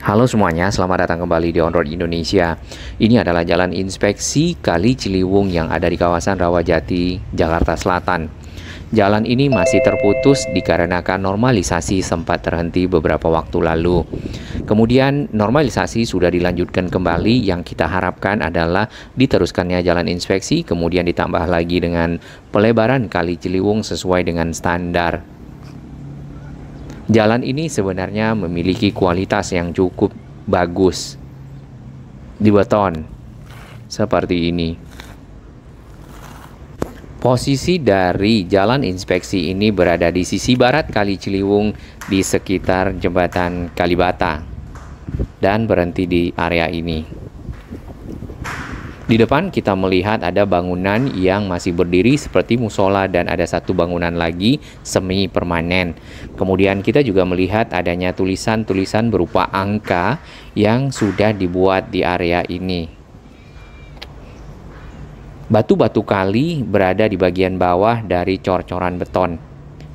Halo semuanya, selamat datang kembali di Onroad Indonesia. Ini adalah jalan inspeksi Kali Ciliwung yang ada di kawasan Rawajati, Jakarta Selatan. Jalan ini masih terputus dikarenakan normalisasi sempat terhenti beberapa waktu lalu. Kemudian normalisasi sudah dilanjutkan kembali yang kita harapkan adalah diteruskannya jalan inspeksi kemudian ditambah lagi dengan pelebaran Kali Ciliwung sesuai dengan standar Jalan ini sebenarnya memiliki kualitas yang cukup bagus di beton seperti ini. Posisi dari jalan inspeksi ini berada di sisi barat Kali Ciliwung di sekitar jembatan Kalibata dan berhenti di area ini. Di depan kita melihat ada bangunan yang masih berdiri seperti musola dan ada satu bangunan lagi semi permanen. Kemudian kita juga melihat adanya tulisan-tulisan berupa angka yang sudah dibuat di area ini. Batu-batu kali berada di bagian bawah dari cor-coran beton.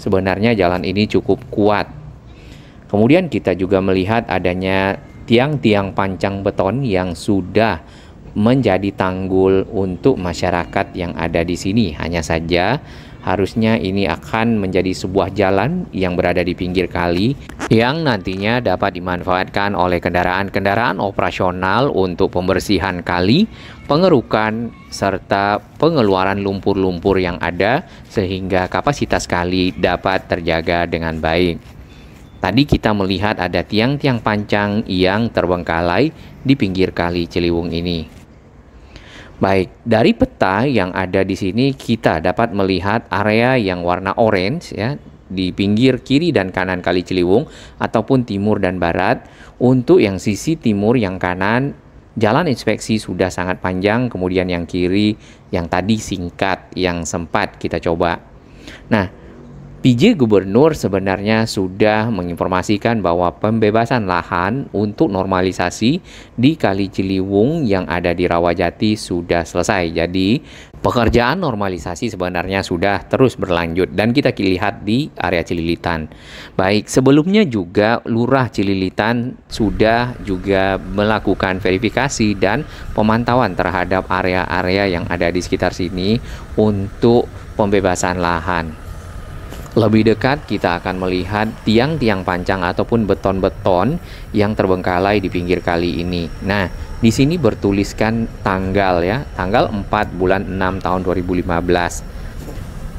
Sebenarnya jalan ini cukup kuat. Kemudian kita juga melihat adanya tiang-tiang pancang beton yang sudah menjadi tanggul untuk masyarakat yang ada di sini. Hanya saja, harusnya ini akan menjadi sebuah jalan yang berada di pinggir kali yang nantinya dapat dimanfaatkan oleh kendaraan-kendaraan operasional untuk pembersihan kali, pengerukan, serta pengeluaran lumpur-lumpur yang ada sehingga kapasitas kali dapat terjaga dengan baik. Tadi kita melihat ada tiang-tiang panjang yang terbengkalai di pinggir kali Ciliwung ini. Baik, dari peta yang ada di sini kita dapat melihat area yang warna orange ya di pinggir kiri dan kanan Kali Ciliwung ataupun timur dan barat. Untuk yang sisi timur yang kanan jalan inspeksi sudah sangat panjang, kemudian yang kiri yang tadi singkat yang sempat kita coba. Nah, PJ Gubernur sebenarnya sudah menginformasikan bahwa pembebasan lahan untuk normalisasi di Kali Ciliwung yang ada di Rawajati sudah selesai. Jadi, pekerjaan normalisasi sebenarnya sudah terus berlanjut dan kita lihat di area Cililitan. Baik, sebelumnya juga Lurah Cililitan sudah juga melakukan verifikasi dan pemantauan terhadap area-area yang ada di sekitar sini untuk pembebasan lahan lebih dekat kita akan melihat tiang-tiang panjang ataupun beton-beton yang terbengkalai di pinggir kali ini. Nah, di sini bertuliskan tanggal ya, tanggal 4 bulan 6 tahun 2015.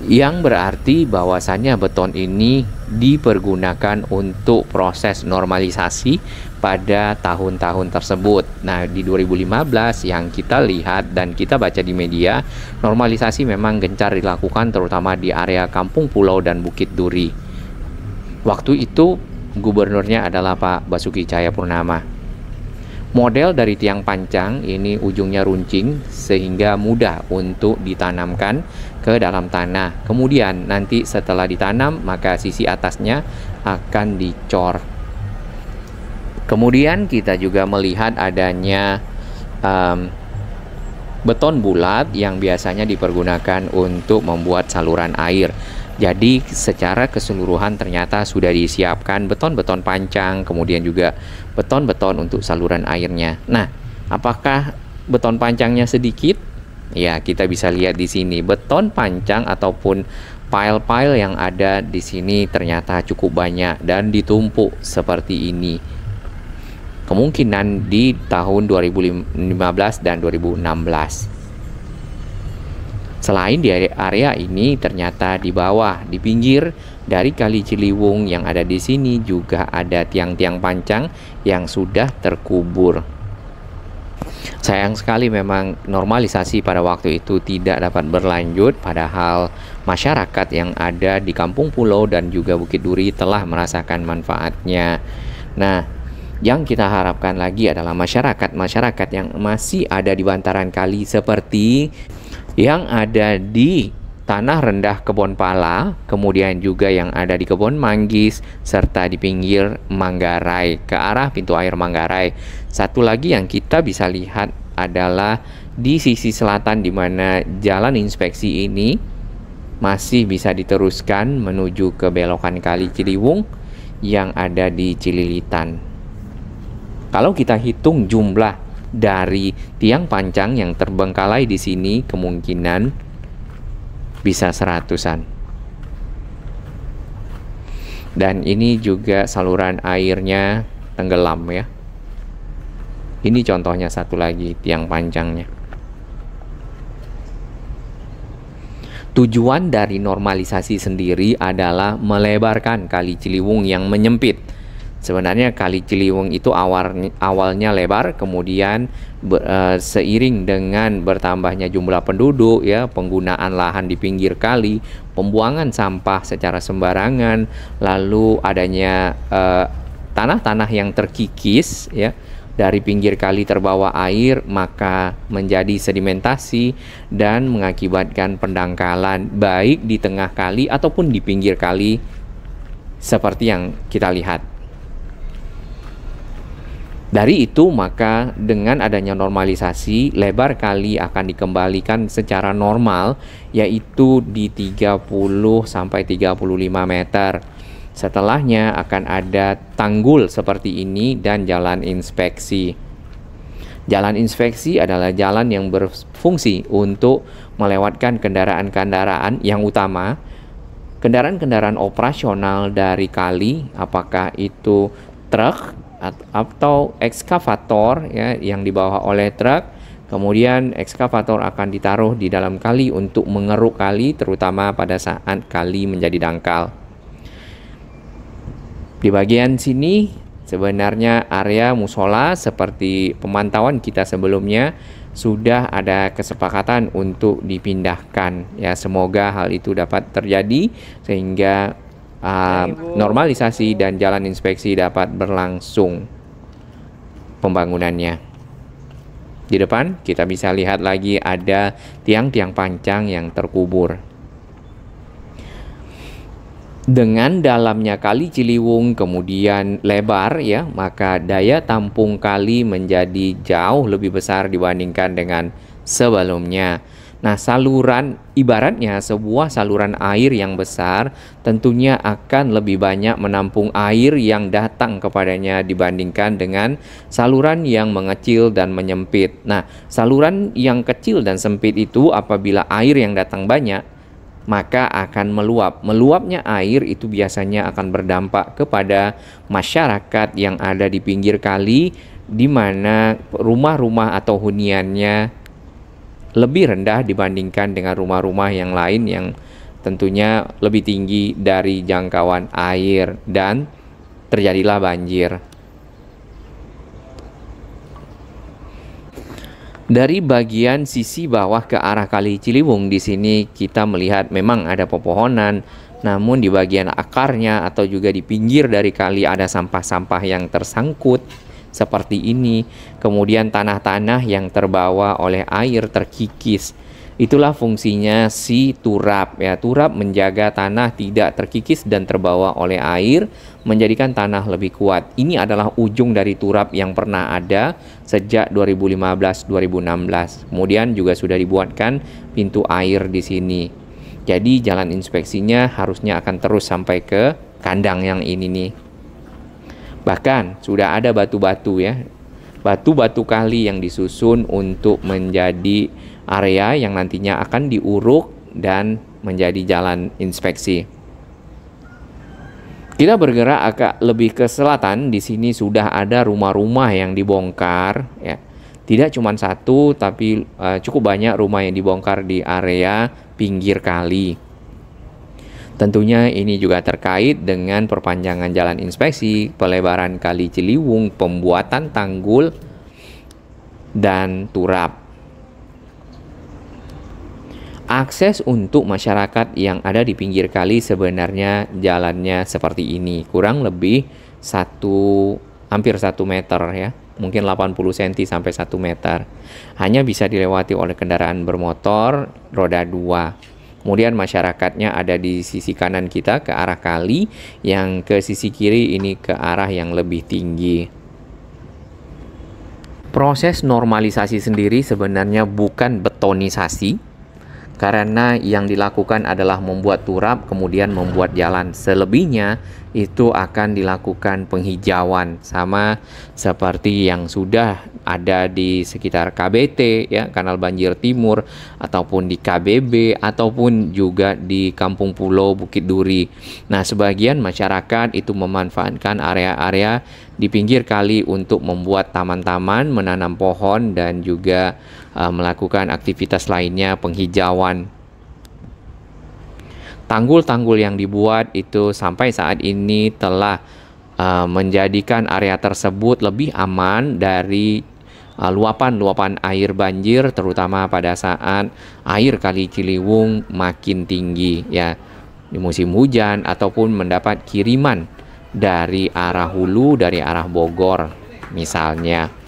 Yang berarti bahwasannya beton ini dipergunakan untuk proses normalisasi pada tahun-tahun tersebut. Nah, di 2015 yang kita lihat dan kita baca di media, normalisasi memang gencar dilakukan terutama di area Kampung Pulau dan Bukit Duri. Waktu itu gubernurnya adalah Pak Basuki Purnama. Model dari tiang pancang ini ujungnya runcing sehingga mudah untuk ditanamkan ke dalam tanah. Kemudian nanti setelah ditanam maka sisi atasnya akan dicor Kemudian kita juga melihat adanya um, beton bulat yang biasanya dipergunakan untuk membuat saluran air. Jadi secara keseluruhan ternyata sudah disiapkan beton-beton pancang, kemudian juga beton-beton untuk saluran airnya. Nah, apakah beton pancangnya sedikit? Ya, kita bisa lihat di sini beton pancang ataupun pile-pile yang ada di sini ternyata cukup banyak dan ditumpuk seperti ini kemungkinan di tahun 2015 dan 2016. Selain di area ini ternyata di bawah, di pinggir dari Kali Ciliwung yang ada di sini juga ada tiang-tiang pancang yang sudah terkubur. Sayang sekali memang normalisasi pada waktu itu tidak dapat berlanjut padahal masyarakat yang ada di Kampung Pulau dan juga Bukit Duri telah merasakan manfaatnya. Nah, yang kita harapkan lagi adalah masyarakat-masyarakat yang masih ada di bantaran kali seperti yang ada di tanah rendah Kebon Pala, kemudian juga yang ada di Kebon Manggis serta di pinggir Manggarai ke arah pintu air Manggarai. Satu lagi yang kita bisa lihat adalah di sisi selatan di mana jalan inspeksi ini masih bisa diteruskan menuju ke belokan Kali Ciliwung yang ada di Cililitan. Kalau kita hitung jumlah dari tiang panjang yang terbengkalai di sini kemungkinan bisa seratusan. Dan ini juga saluran airnya tenggelam ya. Ini contohnya satu lagi tiang panjangnya. Tujuan dari normalisasi sendiri adalah melebarkan kali Ciliwung yang menyempit Sebenarnya Kali Ciliwung itu awal, awalnya lebar, kemudian be, uh, seiring dengan bertambahnya jumlah penduduk, ya penggunaan lahan di pinggir kali, pembuangan sampah secara sembarangan, lalu adanya tanah eh, tanah-tanah yang terkikis, ya dari pinggir kali terbawa air maka menjadi sedimentasi dan mengakibatkan pendangkalan baik di tengah kali ataupun di pinggir kali seperti yang kita lihat dari itu maka dengan adanya normalisasi lebar kali akan dikembalikan secara normal yaitu di 30 sampai 35 meter. Setelahnya akan ada tanggul seperti ini dan jalan inspeksi. Jalan inspeksi adalah jalan yang berfungsi untuk melewatkan kendaraan-kendaraan yang utama, kendaraan-kendaraan operasional dari kali, apakah itu truk atau ekskavator ya yang dibawa oleh truk. Kemudian ekskavator akan ditaruh di dalam kali untuk mengeruk kali terutama pada saat kali menjadi dangkal. Di bagian sini sebenarnya area musola seperti pemantauan kita sebelumnya sudah ada kesepakatan untuk dipindahkan ya semoga hal itu dapat terjadi sehingga uh, normalisasi dan jalan inspeksi dapat berlangsung pembangunannya. Di depan kita bisa lihat lagi ada tiang-tiang panjang yang terkubur. Dengan dalamnya kali Ciliwung kemudian lebar ya, maka daya tampung kali menjadi jauh lebih besar dibandingkan dengan sebelumnya. Nah, saluran ibaratnya sebuah saluran air yang besar tentunya akan lebih banyak menampung air yang datang kepadanya dibandingkan dengan saluran yang mengecil dan menyempit. Nah, saluran yang kecil dan sempit itu apabila air yang datang banyak maka akan meluap. Meluapnya air itu biasanya akan berdampak kepada masyarakat yang ada di pinggir kali di mana rumah-rumah atau huniannya lebih rendah dibandingkan dengan rumah-rumah yang lain yang tentunya lebih tinggi dari jangkauan air dan terjadilah banjir. Dari bagian sisi bawah ke arah Kali Ciliwung di sini kita melihat memang ada pepohonan, namun di bagian akarnya atau juga di pinggir dari kali ada sampah-sampah yang tersangkut seperti ini, kemudian tanah-tanah yang terbawa oleh air terkikis. Itulah fungsinya si turap ya. Turap menjaga tanah tidak terkikis dan terbawa oleh air, menjadikan tanah lebih kuat. Ini adalah ujung dari turap yang pernah ada sejak 2015-2016. Kemudian juga sudah dibuatkan pintu air di sini. Jadi jalan inspeksinya harusnya akan terus sampai ke kandang yang ini nih. Bahkan sudah ada batu-batu ya, batu-batu kali yang disusun untuk menjadi area yang nantinya akan diuruk dan menjadi jalan inspeksi. Kita bergerak agak lebih ke selatan. Di sini sudah ada rumah-rumah yang dibongkar, ya. Tidak cuma satu, tapi uh, cukup banyak rumah yang dibongkar di area pinggir kali. Tentunya ini juga terkait dengan perpanjangan jalan inspeksi, pelebaran kali Ciliwung, pembuatan tanggul, dan turap. Akses untuk masyarakat yang ada di pinggir kali sebenarnya jalannya seperti ini, kurang lebih satu hampir satu meter ya, mungkin 80 cm sampai 1 meter. Hanya bisa dilewati oleh kendaraan bermotor roda 2 Kemudian masyarakatnya ada di sisi kanan kita ke arah kali, yang ke sisi kiri ini ke arah yang lebih tinggi. Proses normalisasi sendiri sebenarnya bukan betonisasi, karena yang dilakukan adalah membuat turap, kemudian membuat jalan. Selebihnya, itu akan dilakukan penghijauan sama seperti yang sudah ada di sekitar KBT ya Kanal Banjir Timur ataupun di KBB ataupun juga di Kampung Pulau Bukit Duri. Nah, sebagian masyarakat itu memanfaatkan area-area di pinggir kali untuk membuat taman-taman, menanam pohon dan juga uh, melakukan aktivitas lainnya penghijauan Tanggul-tanggul yang dibuat itu sampai saat ini telah uh, menjadikan area tersebut lebih aman dari eh, luapan-luapan uh, air banjir terutama pada saat air kali Ciliwung makin tinggi ya di musim hujan ataupun mendapat kiriman dari arah hulu dari arah Bogor misalnya.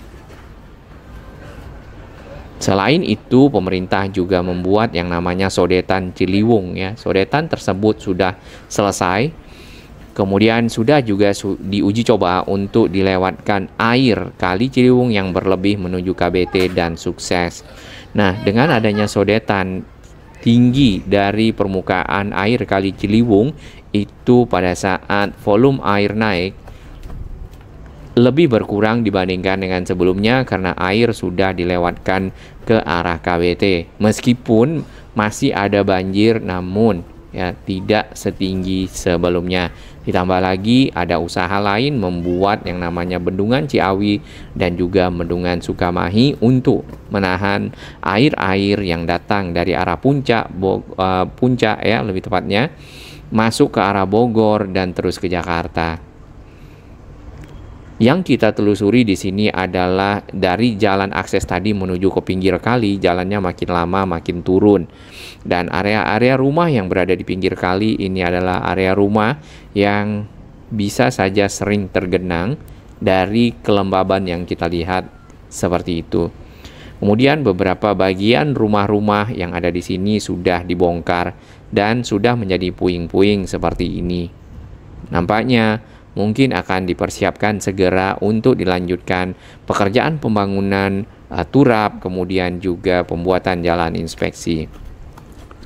Selain itu, pemerintah juga membuat yang namanya sodetan Ciliwung ya. Sodetan tersebut sudah selesai. Kemudian sudah juga su diuji coba untuk dilewatkan air kali Ciliwung yang berlebih menuju KBT dan sukses. Nah, dengan adanya sodetan tinggi dari permukaan air kali Ciliwung itu pada saat volume air naik lebih berkurang dibandingkan dengan sebelumnya karena air sudah dilewatkan ke arah KWT. Meskipun masih ada banjir namun ya tidak setinggi sebelumnya. Ditambah lagi ada usaha lain membuat yang namanya bendungan Ciawi dan juga bendungan Sukamahi untuk menahan air-air yang datang dari arah puncak Bo, uh, puncak ya lebih tepatnya masuk ke arah Bogor dan terus ke Jakarta. Yang kita telusuri di sini adalah dari jalan akses tadi menuju ke pinggir kali, jalannya makin lama makin turun. Dan area-area rumah yang berada di pinggir kali ini adalah area rumah yang bisa saja sering tergenang dari kelembaban yang kita lihat seperti itu. Kemudian beberapa bagian rumah-rumah yang ada di sini sudah dibongkar dan sudah menjadi puing-puing seperti ini. Nampaknya mungkin akan dipersiapkan segera untuk dilanjutkan pekerjaan pembangunan uh, turap, kemudian juga pembuatan jalan inspeksi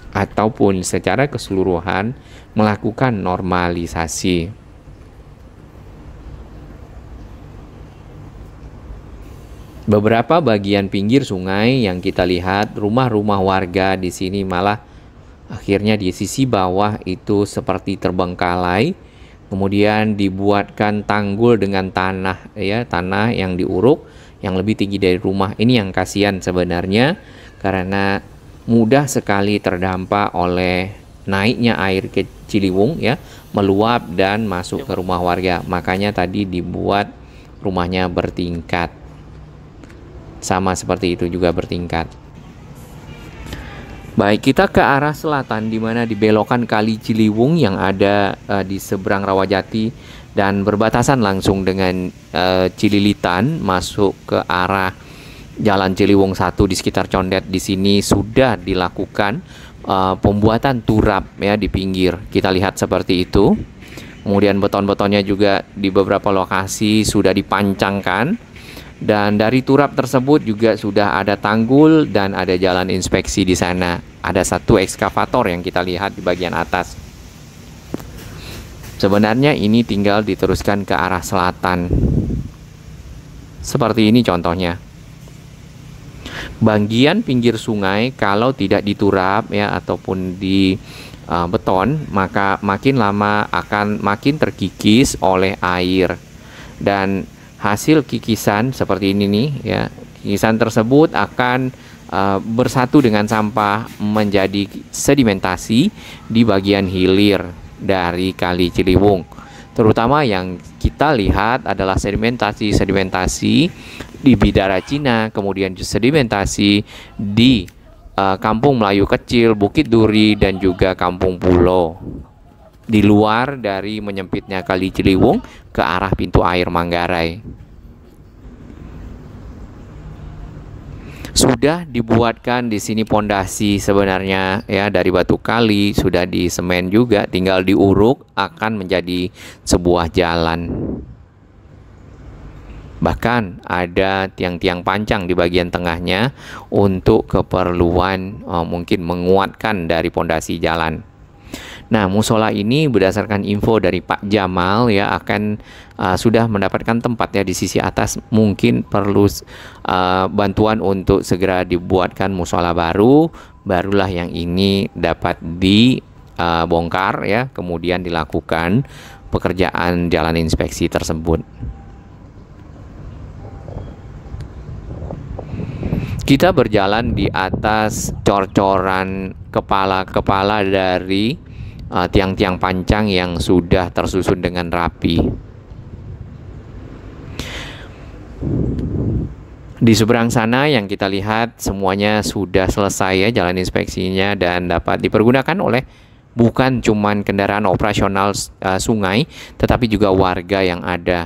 ataupun secara keseluruhan melakukan normalisasi. Beberapa bagian pinggir sungai yang kita lihat rumah-rumah warga di sini malah akhirnya di sisi bawah itu seperti terbengkalai kemudian dibuatkan tanggul dengan tanah ya tanah yang diuruk yang lebih tinggi dari rumah ini yang kasihan sebenarnya karena mudah sekali terdampak oleh naiknya air ke Ciliwung ya meluap dan masuk ke rumah warga makanya tadi dibuat rumahnya bertingkat sama seperti itu juga bertingkat Baik, kita ke arah selatan di mana dibelokan Kali Ciliwung yang ada uh, di seberang Rawajati dan berbatasan langsung dengan uh, Cililitan masuk ke arah Jalan Ciliwung 1 di sekitar Condet di sini sudah dilakukan uh, pembuatan turap ya di pinggir. Kita lihat seperti itu. Kemudian beton-betonnya juga di beberapa lokasi sudah dipancangkan dan dari turap tersebut juga sudah ada tanggul dan ada jalan inspeksi di sana. Ada satu ekskavator yang kita lihat di bagian atas. Sebenarnya ini tinggal diteruskan ke arah selatan. Seperti ini contohnya. Bagian pinggir sungai kalau tidak diturap ya ataupun di uh, beton, maka makin lama akan makin terkikis oleh air. Dan hasil kikisan seperti ini nih ya kikisan tersebut akan uh, bersatu dengan sampah menjadi sedimentasi di bagian hilir dari kali Ciliwung terutama yang kita lihat adalah sedimentasi sedimentasi di Bidara Cina kemudian sedimentasi di uh, Kampung Melayu Kecil Bukit Duri dan juga Kampung Pulau di luar dari menyempitnya Kali Ciliwung ke arah pintu air Manggarai. Sudah dibuatkan di sini pondasi sebenarnya ya dari batu kali, sudah di semen juga, tinggal diuruk akan menjadi sebuah jalan. Bahkan ada tiang-tiang panjang di bagian tengahnya untuk keperluan oh, mungkin menguatkan dari pondasi jalan. Nah, musola ini berdasarkan info dari Pak Jamal ya akan uh, sudah mendapatkan tempat ya di sisi atas mungkin perlu uh, bantuan untuk segera dibuatkan musola baru, barulah yang ini dapat dibongkar uh, ya, kemudian dilakukan pekerjaan jalan inspeksi tersebut. Kita berjalan di atas cor-coran kepala-kepala dari Ah, tiang-tiang uh, pancang yang sudah tersusun dengan rapi. Di seberang sana yang kita lihat semuanya sudah selesai ya jalan inspeksinya dan dapat dipergunakan oleh bukan cuman kendaraan operasional uh, sungai tetapi juga warga yang ada.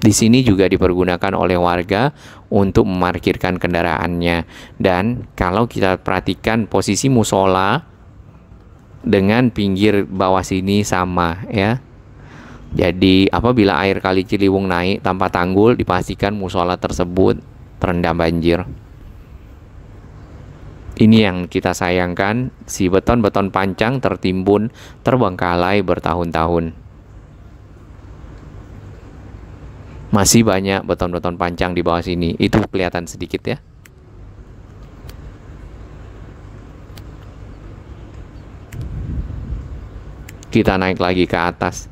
Di sini juga dipergunakan oleh warga untuk memarkirkan kendaraannya. Dan kalau kita perhatikan posisi musola dengan pinggir bawah sini sama ya. Jadi apabila air kali Ciliwung naik tanpa tanggul dipastikan musola tersebut terendam banjir. Ini yang kita sayangkan, si beton-beton panjang tertimbun terbengkalai bertahun-tahun. Masih banyak beton-beton panjang di bawah sini, itu kelihatan sedikit ya. kita naik lagi ke atas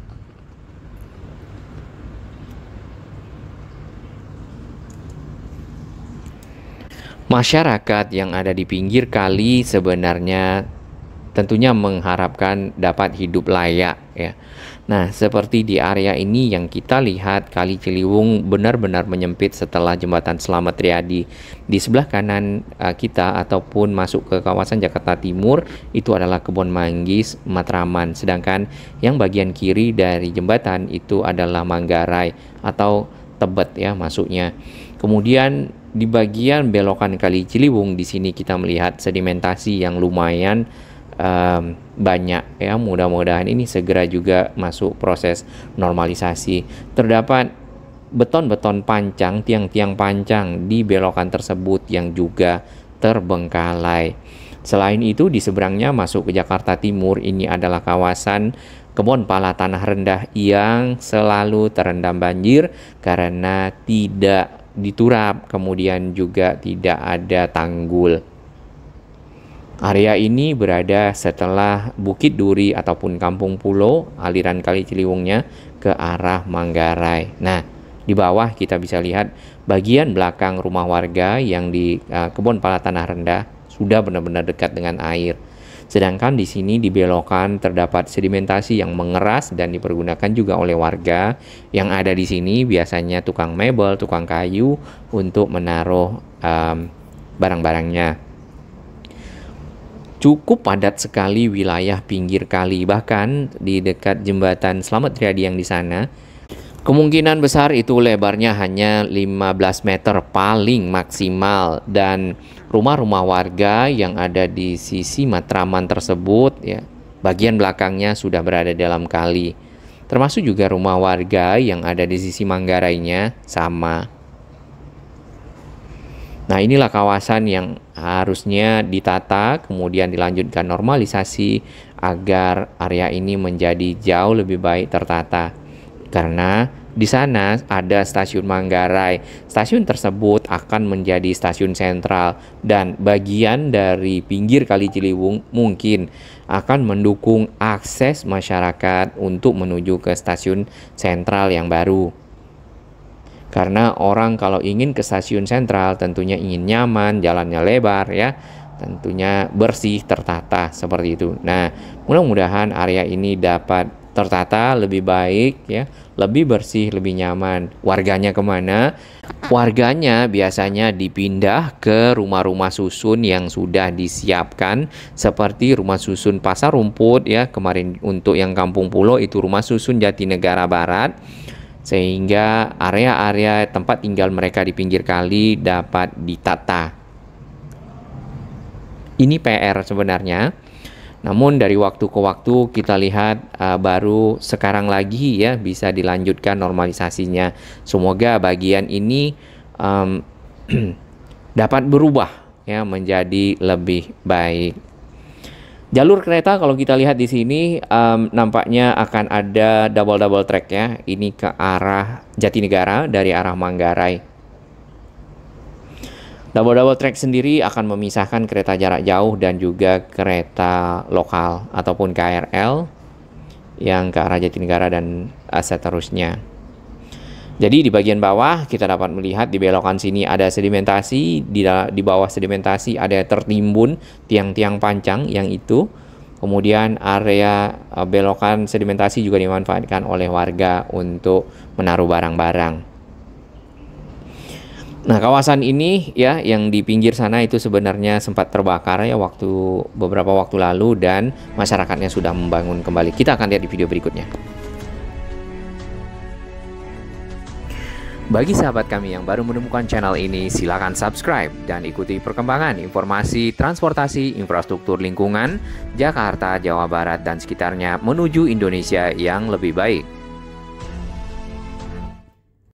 Masyarakat yang ada di pinggir kali sebenarnya tentunya mengharapkan dapat hidup layak ya. Nah, seperti di area ini yang kita lihat Kali Ciliwung benar-benar menyempit setelah jembatan Selamat Riyadi. Di sebelah kanan uh, kita ataupun masuk ke kawasan Jakarta Timur itu adalah Kebon Manggis, Matraman. Sedangkan yang bagian kiri dari jembatan itu adalah Manggarai atau Tebet ya masuknya. Kemudian di bagian belokan Kali Ciliwung di sini kita melihat sedimentasi yang lumayan um, banyak ya mudah-mudahan ini segera juga masuk proses normalisasi terdapat beton-beton panjang tiang-tiang panjang di belokan tersebut yang juga terbengkalai selain itu di seberangnya masuk ke Jakarta Timur ini adalah kawasan kebun pala tanah rendah yang selalu terendam banjir karena tidak diturap kemudian juga tidak ada tanggul Area ini berada setelah Bukit Duri ataupun Kampung Pulau, aliran Kali Ciliwungnya ke arah Manggarai. Nah, di bawah kita bisa lihat bagian belakang rumah warga yang di uh, kebun pala tanah rendah sudah benar-benar dekat dengan air. Sedangkan di sini di belokan terdapat sedimentasi yang mengeras dan dipergunakan juga oleh warga yang ada di sini biasanya tukang mebel, tukang kayu untuk menaruh um, barang-barangnya cukup padat sekali wilayah pinggir kali bahkan di dekat jembatan Selamat Riyadi yang di sana kemungkinan besar itu lebarnya hanya 15 meter paling maksimal dan rumah-rumah warga yang ada di sisi Matraman tersebut ya bagian belakangnya sudah berada dalam kali termasuk juga rumah warga yang ada di sisi Manggarainya sama Nah, inilah kawasan yang harusnya ditata, kemudian dilanjutkan normalisasi agar area ini menjadi jauh lebih baik tertata. Karena di sana ada stasiun Manggarai. Stasiun tersebut akan menjadi stasiun sentral dan bagian dari pinggir Kali Ciliwung mungkin akan mendukung akses masyarakat untuk menuju ke stasiun sentral yang baru. Karena orang kalau ingin ke stasiun sentral tentunya ingin nyaman, jalannya lebar ya, tentunya bersih, tertata seperti itu. Nah, mudah-mudahan area ini dapat tertata lebih baik ya, lebih bersih, lebih nyaman. Warganya kemana? Warganya biasanya dipindah ke rumah-rumah susun yang sudah disiapkan seperti rumah susun Pasar Rumput ya kemarin untuk yang Kampung Pulau itu rumah susun Jatinegara Barat sehingga area-area tempat tinggal mereka di pinggir kali dapat ditata. Ini PR sebenarnya. Namun dari waktu ke waktu kita lihat uh, baru sekarang lagi ya bisa dilanjutkan normalisasinya. Semoga bagian ini um, dapat berubah ya menjadi lebih baik. Jalur kereta kalau kita lihat di sini um, nampaknya akan ada double double track ya. Ini ke arah Jatinegara dari arah Manggarai. Double double track sendiri akan memisahkan kereta jarak jauh dan juga kereta lokal ataupun KRL yang ke arah Jatinegara dan eh, seterusnya. Jadi di bagian bawah kita dapat melihat di belokan sini ada sedimentasi, di, di bawah sedimentasi ada tertimbun tiang-tiang panjang yang itu. Kemudian area eh, belokan sedimentasi juga dimanfaatkan oleh warga untuk menaruh barang-barang. Nah, kawasan ini ya yang di pinggir sana itu sebenarnya sempat terbakar ya waktu beberapa waktu lalu dan masyarakatnya sudah membangun kembali. Kita akan lihat di video berikutnya. Bagi sahabat kami yang baru menemukan channel ini, silakan subscribe dan ikuti perkembangan informasi transportasi, infrastruktur lingkungan, Jakarta, Jawa Barat, dan sekitarnya menuju Indonesia yang lebih baik.